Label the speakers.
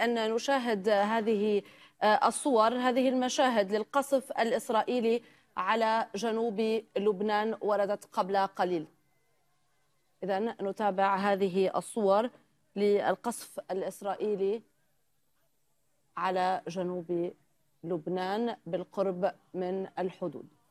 Speaker 1: أن نشاهد هذه آه، الصور هذه المشاهد للقصف الإسرائيلي على جنوب لبنان وردت قبل قليل إذا نتابع هذه الصور للقصف الإسرائيلي على جنوب لبنان بالقرب من الحدود